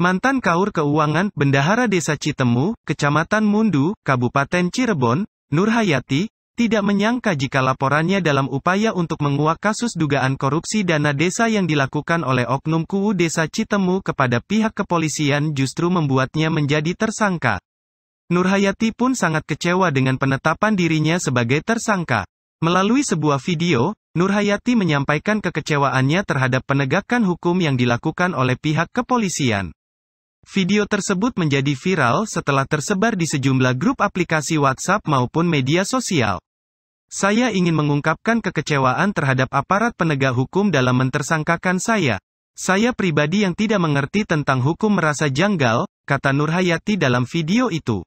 Mantan Kaur Keuangan Bendahara Desa Citemu, Kecamatan Mundu, Kabupaten Cirebon, Nurhayati, tidak menyangka jika laporannya dalam upaya untuk menguak kasus dugaan korupsi dana desa yang dilakukan oleh Oknum Kuu Desa Citemu kepada pihak kepolisian justru membuatnya menjadi tersangka. Nurhayati pun sangat kecewa dengan penetapan dirinya sebagai tersangka. Melalui sebuah video, Nurhayati menyampaikan kekecewaannya terhadap penegakan hukum yang dilakukan oleh pihak kepolisian. Video tersebut menjadi viral setelah tersebar di sejumlah grup aplikasi WhatsApp maupun media sosial. Saya ingin mengungkapkan kekecewaan terhadap aparat penegak hukum dalam mentersangkakan saya. Saya pribadi yang tidak mengerti tentang hukum merasa janggal, kata Nurhayati dalam video itu.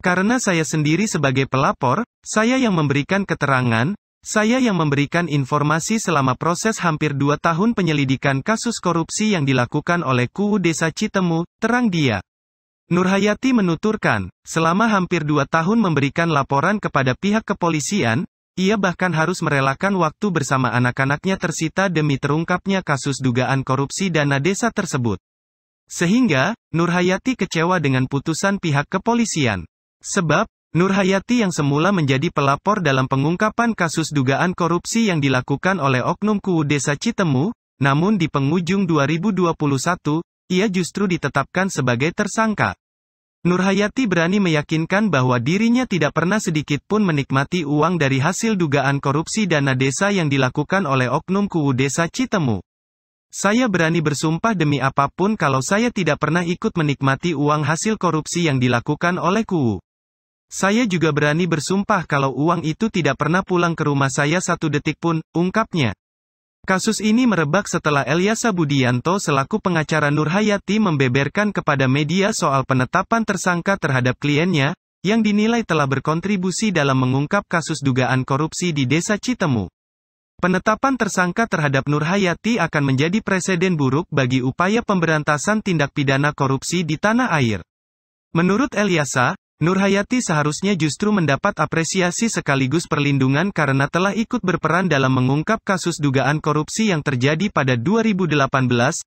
Karena saya sendiri sebagai pelapor, saya yang memberikan keterangan, saya yang memberikan informasi selama proses hampir dua tahun penyelidikan kasus korupsi yang dilakukan oleh KUU Desa Citemu, terang dia. Nurhayati menuturkan, selama hampir dua tahun memberikan laporan kepada pihak kepolisian, ia bahkan harus merelakan waktu bersama anak-anaknya tersita demi terungkapnya kasus dugaan korupsi dana desa tersebut. Sehingga, Nurhayati kecewa dengan putusan pihak kepolisian. Sebab, Nurhayati yang semula menjadi pelapor dalam pengungkapan kasus dugaan korupsi yang dilakukan oleh Oknum KUU Desa Citemu, namun di penghujung 2021, ia justru ditetapkan sebagai tersangka. Nurhayati berani meyakinkan bahwa dirinya tidak pernah sedikit pun menikmati uang dari hasil dugaan korupsi dana desa yang dilakukan oleh Oknum KUU Desa Citemu. Saya berani bersumpah demi apapun kalau saya tidak pernah ikut menikmati uang hasil korupsi yang dilakukan oleh KUU. Saya juga berani bersumpah kalau uang itu tidak pernah pulang ke rumah saya satu detik pun, ungkapnya. Kasus ini merebak setelah Eliasa Budianto selaku pengacara Nurhayati membeberkan kepada media soal penetapan tersangka terhadap kliennya, yang dinilai telah berkontribusi dalam mengungkap kasus dugaan korupsi di Desa Citemu. Penetapan tersangka terhadap Nurhayati akan menjadi presiden buruk bagi upaya pemberantasan tindak pidana korupsi di tanah air. Menurut Eliasa, Nurhayati seharusnya justru mendapat apresiasi sekaligus perlindungan karena telah ikut berperan dalam mengungkap kasus dugaan korupsi yang terjadi pada 2018, 2019,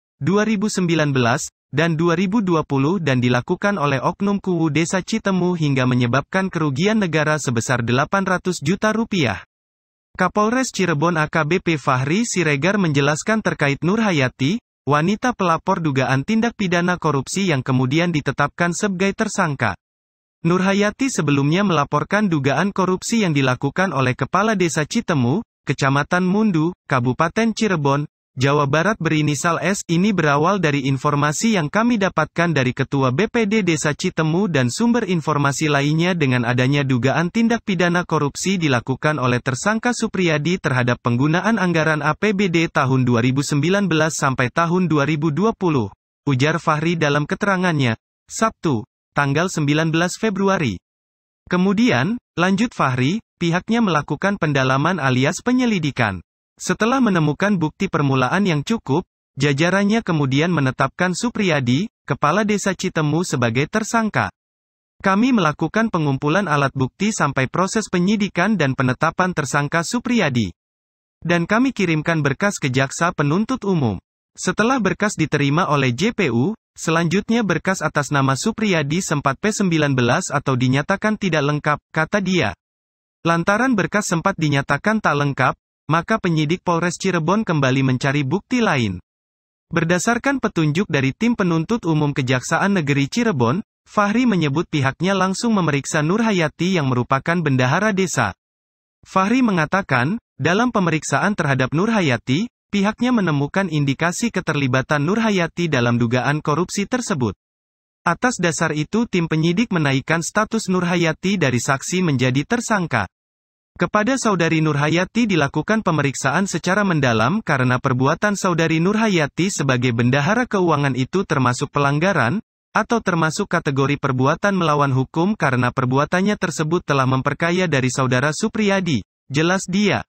dan 2020 dan dilakukan oleh Oknum Kuwu Desa Citemu hingga menyebabkan kerugian negara sebesar 800 juta rupiah. Kapolres Cirebon AKBP Fahri Siregar menjelaskan terkait Nurhayati, wanita pelapor dugaan tindak pidana korupsi yang kemudian ditetapkan sebagai tersangka. Nurhayati sebelumnya melaporkan dugaan korupsi yang dilakukan oleh Kepala Desa Citemu, Kecamatan Mundu, Kabupaten Cirebon, Jawa Barat berinisial S ini berawal dari informasi yang kami dapatkan dari Ketua BPD Desa Citemu dan sumber informasi lainnya dengan adanya dugaan tindak pidana korupsi dilakukan oleh tersangka Supriyadi terhadap penggunaan anggaran APBD tahun 2019 sampai tahun 2020, ujar Fahri dalam keterangannya, Sabtu, tanggal 19 Februari. Kemudian, lanjut Fahri, pihaknya melakukan pendalaman alias penyelidikan. Setelah menemukan bukti permulaan yang cukup, jajarannya kemudian menetapkan Supriyadi, kepala desa Citemu sebagai tersangka. Kami melakukan pengumpulan alat bukti sampai proses penyidikan dan penetapan tersangka Supriyadi. Dan kami kirimkan berkas ke jaksa penuntut umum. Setelah berkas diterima oleh JPU, Selanjutnya berkas atas nama Supriyadi sempat P19 atau dinyatakan tidak lengkap, kata dia. Lantaran berkas sempat dinyatakan tak lengkap, maka penyidik Polres Cirebon kembali mencari bukti lain. Berdasarkan petunjuk dari tim penuntut umum Kejaksaan Negeri Cirebon, Fahri menyebut pihaknya langsung memeriksa Nurhayati yang merupakan bendahara desa. Fahri mengatakan, dalam pemeriksaan terhadap Nurhayati. Pihaknya menemukan indikasi keterlibatan Nurhayati dalam dugaan korupsi tersebut. Atas dasar itu tim penyidik menaikkan status Nurhayati dari saksi menjadi tersangka. Kepada saudari Nurhayati dilakukan pemeriksaan secara mendalam karena perbuatan saudari Nurhayati sebagai bendahara keuangan itu termasuk pelanggaran, atau termasuk kategori perbuatan melawan hukum karena perbuatannya tersebut telah memperkaya dari saudara Supriyadi, jelas dia.